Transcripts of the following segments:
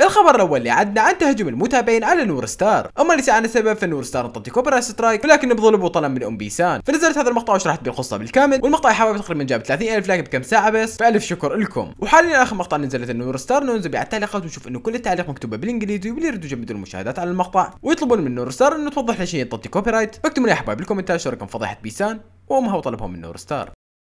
الخبر الاول اللي عدنا عن تهجم المتابعين على نور ستار، اما اللي سالنا السبب فنور ستار انطت كوبرا سترايك ولكن بظلم وطلب من ام بيسان، فنزلت هذا المقطع وشرحت بالقصه بالكامل، والمقطع حوالي تقريبا جاب 30000 لايك بكم ساعه بس، فالف شكر لكم، وحاليا اخر مقطع نزلت نور ستار ننزل بيع التعليقات ونشوف انه كل التعليق مكتوبه بالانجليزي واللي يريدوا يجمدوا المشاهدات على المقطع، ويطلبون من نور ستار انه توضح ليش هي انطت كوبي رايت، فاكتبوا لي يا حبايبي بالكومنتات شو رأيكم فضيحه بيسان وامها وطلبهم من نور ستار.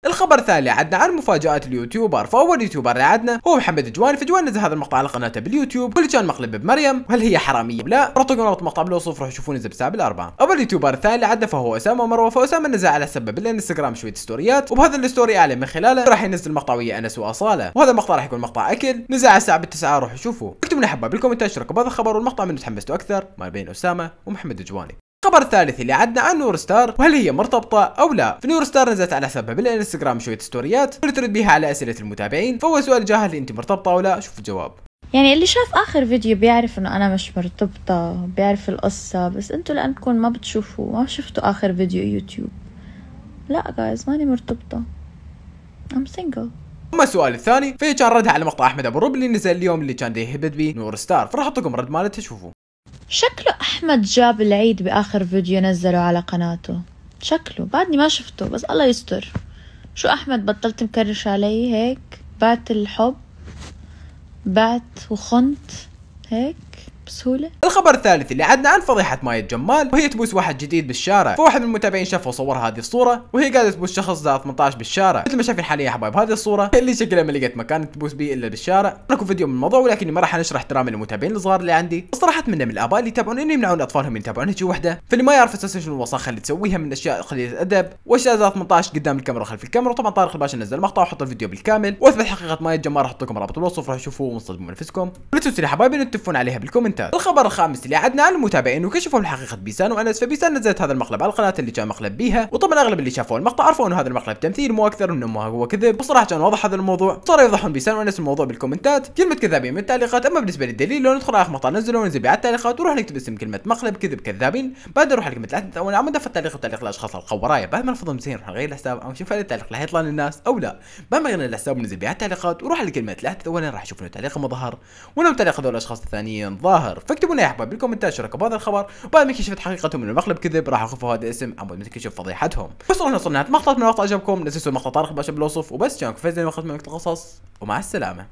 الخبر الثاني عدنا عن مفاجات اليوتيوبر فاول يوتيوبر اللي عدنا هو محمد جوان فجوان نزل هذا المقطع على قناته باليوتيوب كل كان مقلب بمريم وهل هي حراميه لا رابطكم رابط المقطع بالوصف روحوا شوفون نزل بساب الأربعة أول يوتيوبر الثاني اللي فهو اسامه مروه فاسامه نزل على سبب الانستغرام شويه ستوريات وبهذا الستوري اعلن من خلاله راح ينزل مقطع ويا انس واصاله وهذا المقطع راح يكون مقطع اكل نزل على الساعه 9 روحوا شوفوه اكتبوا لنا حبه بالكومنتات اشتركوا بهذا الخبر والمقطع من تحمستوا اكثر ما بين اسامه ومحمد جواني الخبر الثالث اللي عدنا عن نور ستار وهل هي مرتبطه او لا في نور ستار نزلت على حسابها بالانستغرام شويه ستوريات ترد بها على اسئله المتابعين فهو سؤال جاهل انت مرتبطه او لا شوف الجواب يعني اللي شاف اخر فيديو بيعرف انه انا مش مرتبطه بيعرف القصه بس انتوا لانكم ما بتشوفوا ما شفتوا اخر فيديو يوتيوب لا جايز ماني مرتبطه I'm single اما السؤال الثاني فهي كان ردها على مقطع احمد ابو الرب اللي نزل اليوم اللي كان يهبد بيه نور ستار فراح احط لكم رد مالتها شوفوا شكله أحمد جاب العيد بآخر فيديو نزله على قناته شكله بعدني ما شفته بس الله يستر شو أحمد بطلت مكرش علي هيك بعت الحب بعت وخنت هيك بسهولة الخبر الثالث اللي عدنا عن فضيحة مايا جمال وهي تبوس واحد جديد بالشارع فواحد من المتابعين شاف صور هذه الصورة وهي قاعدة تبوس شخص ذا 18 بالشارع مثل ما شايفين حاليا يا حبايب هذه الصورة اللي شكلها ما لقيت مكان تبوس به الا بالشارع لكم فيديو من الموضوع ولكني ما راح نشرح احترامي المتابعين الصغار اللي عندي بس اتمنى من الاباء اللي يتابعون انه يمنعون اطفالهم يتابعون هيجي وحده فاللي ما يعرف اساسا شنو الوساخه اللي تسويها من اشياء قليله الادب واشياء ذا 18 قدام الكاميرا وخلف الكاميرا وطبعا طارق الباشا نزل مقطع وحط الفيديو بالكامل واثبت حقيقه مايا جمال راح احط لكم رابط الوصف راح تشوفوه ونصدموا بنفسكم ولا تنسوا يا حبايبي ان تتفون عليها بالكومنت ممتاز الخبر الخامس اللي عدنا على المتابعين وكشفوا الحقيقه بيسان وانس فبيسان نزلت هذا المقلب على القناه اللي كان مقلب بيها وطبعا اغلب اللي شافوا المقطع عرفوا انه هذا المقلب تمثيل مو اكثر من انه هو كذب وصراحه كان واضح هذا الموضوع صار يوضحون بيسان وانس الموضوع بالكومنتات كلمه كذابين من التعليقات اما بالنسبه للدليل لو ندخل اخر مقطع نزله ونزل بعد التعليقات وروح نكتب اسم كلمه مقلب كذب كذابين بعد نروح لكلمه الاحداث او عم في التعليق وتعليق الاشخاص القوا ورايا بعد ما نفضل مسين نروح نغير الحساب او نشوف هل التعليق راح يطلع للناس او لا بعد ما غيرنا الحساب ونزل بعد التعليقات وروح لكلمه الاحداث اولا راح نشوف انه تعليق ظهر ونم تعليق هذول الاشخاص الثانيين ظاهر الظهر فاكتبوا لنا يا احباب بالكومنتات شو رايكم بهذا الخبر وبعد ما كشفت حقيقتهم انه المقلب كذب راح اخفوا هذا الاسم او ما تكشف فضيحتهم بس رحنا وصلنا مقطع من المقطع عجبكم لا تنسوا مقطع طارق باشا بالوصف وبس كانكم فايزين وقت من القصص ومع السلامه